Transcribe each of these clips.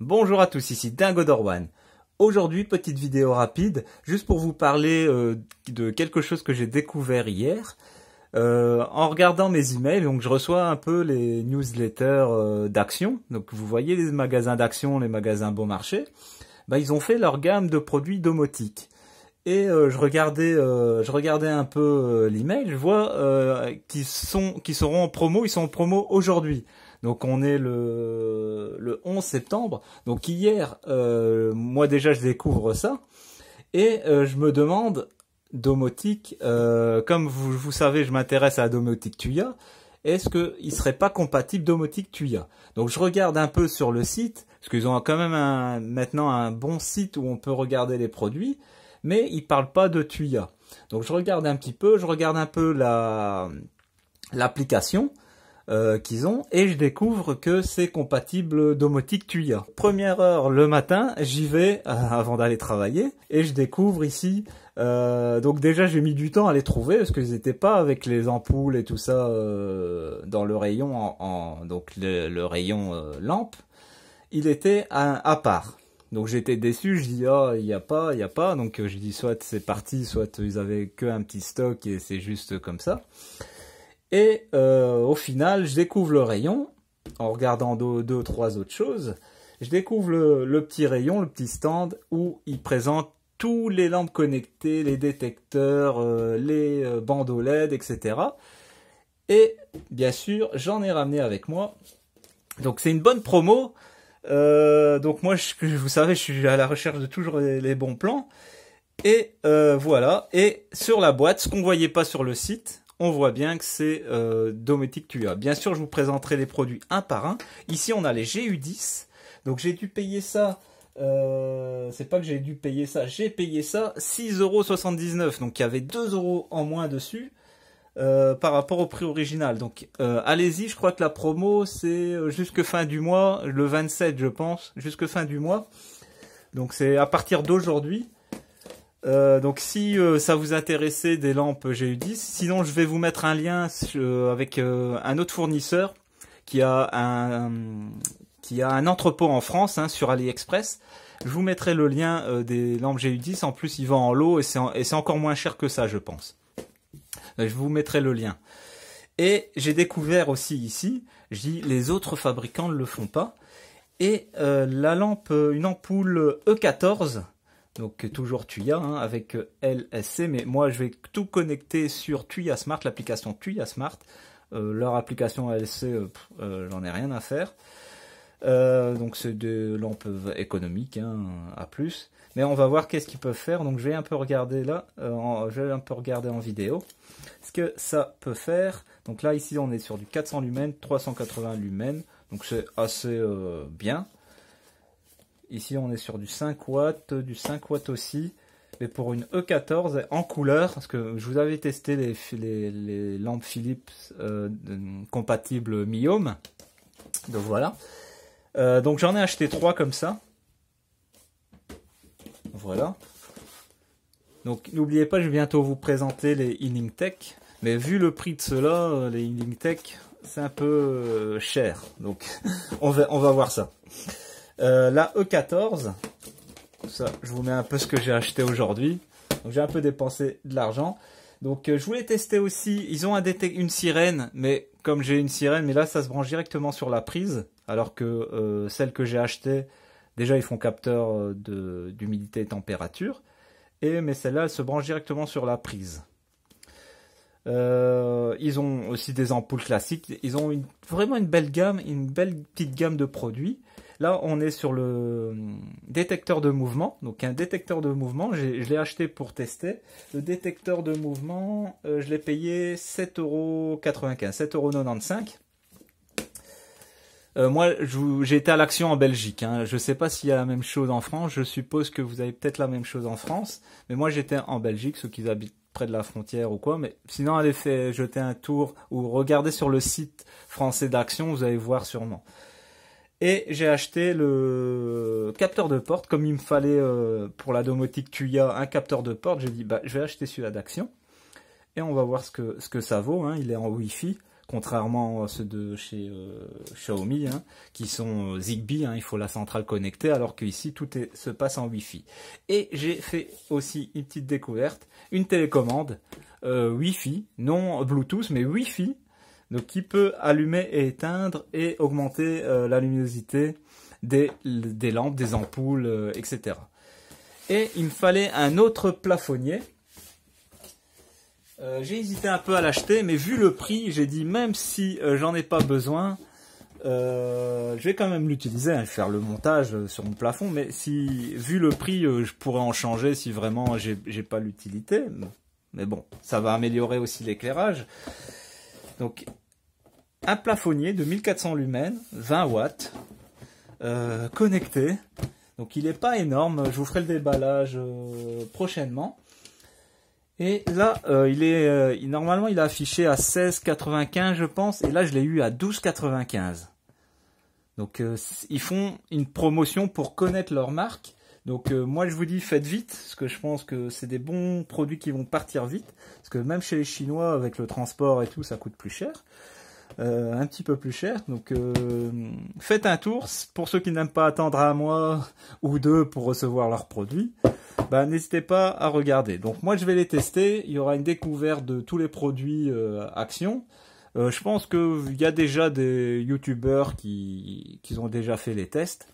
Bonjour à tous, ici Dingo Dorwan. Aujourd'hui, petite vidéo rapide, juste pour vous parler euh, de quelque chose que j'ai découvert hier. Euh, en regardant mes emails, donc je reçois un peu les newsletters euh, d'action. Donc vous voyez les magasins d'action, les magasins bon marché. Ben, ils ont fait leur gamme de produits domotiques. Et euh, je regardais, euh, je regardais un peu euh, l'email. Je vois qu'ils seront en promo. Ils sont en promo aujourd'hui. Donc on est le, 11 septembre. Donc hier, moi déjà je découvre ça. Et je me demande, Domotique, comme vous, savez, je m'intéresse à Domotique Tuya, est-ce qu'il serait pas compatible Domotique Tuya Donc je regarde un peu sur le site, parce qu'ils ont quand même maintenant un bon site où on peut regarder les produits mais il parle pas de Tuya. Donc je regarde un petit peu, je regarde un peu la l'application euh, qu'ils ont et je découvre que c'est compatible domotique Tuya. Première heure le matin, j'y vais euh, avant d'aller travailler et je découvre ici euh, donc déjà j'ai mis du temps à les trouver parce qu'ils n'étaient pas avec les ampoules et tout ça dans le rayon en, donc le, rayon lampe, il était à part. Donc j'étais déçu, je dis ah il n'y a pas, il n'y a pas. Donc euh, je dis soit c'est parti, soit ils avaient que un petit stock et c'est juste comme ça. Et euh, au final, je découvre le rayon en regardant deux, trois autres choses. Je découvre le, petit rayon, le petit stand où ils présentent tous les lampes connectées, les détecteurs, euh, les bandeaux LED, etc. Et bien sûr, j'en ai ramené avec moi. Donc c'est une bonne promo. Euh, donc moi, je, vous savez, je suis à la recherche de toujours les, bons plans. Et euh, voilà. Et sur la boîte, ce qu'on voyait pas sur le site, on voit bien que c'est euh, Dometic Tua. Bien sûr, je vous présenterai les produits un par un. Ici, on a les GU10. Donc j'ai dû payer ça. Euh, c'est pas que j'ai dû payer ça, j'ai payé ça 6,79€, donc il y avait 2€ en moins dessus. Euh, par rapport au prix original. Donc euh, allez-y, je crois que la promo c'est euh, jusque fin du mois, le 27 je pense, jusque fin du mois. Donc c'est à partir d'aujourd'hui. donc si ça vous intéressait des lampes GU10, sinon je vais vous mettre un lien avec un autre fournisseur qui a un qui a un entrepôt en France hein, sur AliExpress. Je vous mettrai le lien des lampes GU10. En plus, il vend en lot et c'est encore moins cher que ça, je pense. Euh, je vous mettrai le lien. Et j'ai découvert aussi ici, je dis les autres fabricants ne le font pas. Et euh, la lampe, euh, une ampoule E14, e donc toujours Tuya hein, avec LSC, mais moi je vais tout connecter sur Tuya Smart, l'application Tuya Smart. leur application LSC, j'en ai rien à faire. Euh, donc c'est des lampes économiques hein, à plus. Mais on va voir qu'est-ce qu'ils peuvent faire. Donc je vais un peu regarder là, euh, en, je vais un peu regarder en vidéo ce que ça peut faire. Donc là ici on est sur du 400 lumens, 380 lumens. Donc c'est assez euh, bien. Ici on est sur du 5 watts, du 5 watts aussi. Mais pour une E14 en couleur, parce que je vous avais testé les, les, les lampes Philips compatibles Miome. Donc voilà. Euh, donc j'en ai acheté trois comme ça. Voilà. Donc n'oubliez pas, je vais bientôt vous présenter les Inning Tech. Mais vu le prix de cela, euh, les Inning Tech, c'est un peu euh, cher. Donc on va, voir ça. la E14, ça, je vous mets un peu ce que j'ai acheté aujourd'hui. Donc j'ai un peu dépensé de l'argent. Donc je voulais tester aussi, ils ont une sirène, mais comme j'ai une sirène, mais là ça se branche directement sur la prise alors que euh, celles que j'ai achetées, déjà ils font capteur euh, d'humidité et température, et, mais celles-là elles se branchent directement sur la prise. Euh, ils ont aussi des ampoules classiques. Ils ont vraiment une belle gamme, une belle petite gamme de produits. Là, on est sur le détecteur de mouvement. Donc, un détecteur de mouvement, je l'ai acheté pour tester. Le détecteur de mouvement, je l'ai payé 7,95 7,95€. Euh, moi, j'ai été à l'action en Belgique. Hein. Je ne sais pas s'il y a la même chose en France. Je suppose que vous avez peut-être la même chose en France. Mais moi, j'étais en Belgique, ceux qui habitent près de la frontière ou quoi. Mais sinon, allez jeter un tour ou regardez sur le site français d'action, vous allez voir sûrement. Et j'ai acheté le capteur de porte, comme il me fallait euh, pour la domotique Tuya un capteur de porte. J'ai dit, bah, je vais acheter celui-là d'action. Et on va voir ce que, ça vaut. Hein. Il est en Wi-Fi contrairement à ceux de chez euh, Xiaomi, hein, qui sont euh, Zigbee, hein, il faut la centrale connectée, alors qu'ici tout est, se passe en Wi-Fi. Et j'ai fait aussi une petite découverte, une télécommande euh, Wi-Fi, non Bluetooth, mais Wi-Fi, donc qui peut allumer et éteindre et augmenter la luminosité des, des, lampes, des ampoules, etc. Et il me fallait un autre plafonnier euh, j'ai hésité un peu à l'acheter, mais vu le prix, j'ai dit même si euh, j'en ai pas besoin, euh, je vais quand même l'utiliser, hein, faire le montage sur mon plafond. Mais si, vu le prix, je pourrais en changer si vraiment j'ai pas l'utilité. Mais bon, ça va améliorer aussi l'éclairage. Donc, un plafonnier de 1400 lumens, 20 watts, connecté. Donc, il n'est pas énorme. Je vous ferai le déballage prochainement. Et là, euh, il est euh, normalement il est affiché à 16,95 je pense, et là je l'ai eu à 12,95. Donc euh, ils font une promotion pour connaître leur marque. Donc moi je vous dis faites vite, parce que je pense que c'est des bons produits qui vont partir vite, parce que même chez les Chinois avec le transport et tout ça coûte plus cher. un petit peu plus cher donc faites un tour pour ceux qui n'aiment pas attendre un mois ou deux pour recevoir leurs produits bah, n'hésitez pas à regarder. Donc moi je vais les tester, il y aura une découverte de tous les produits euh, Action. Euh, je pense qu'il y a déjà des youtubeurs qui, qui ont déjà fait les tests.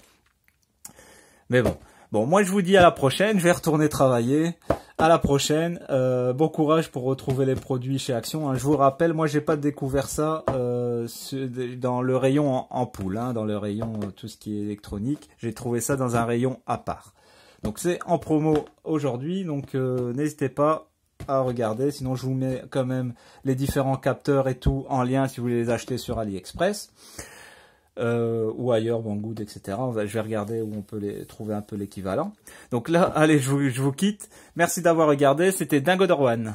Mais bon. Bon, moi je vous dis à la prochaine, je vais retourner travailler. À la prochaine. Euh, bon courage pour retrouver les produits chez Action. Hein. Je vous rappelle, moi j'ai pas découvert ça dans le rayon en, en poule, hein, dans le rayon tout ce qui est électronique. J'ai trouvé ça dans un rayon à part. Donc c'est en promo aujourd'hui, donc euh, n'hésitez pas à regarder. Sinon, je vous mets quand même les différents capteurs et tout en lien si vous voulez les acheter sur AliExpress. Euh, ou ailleurs, Banggood, etc. Je vais regarder où on peut les trouver un peu l'équivalent. Donc là, allez, je vous, je vous quitte. Merci d'avoir regardé. C'était Dingo Dorwan.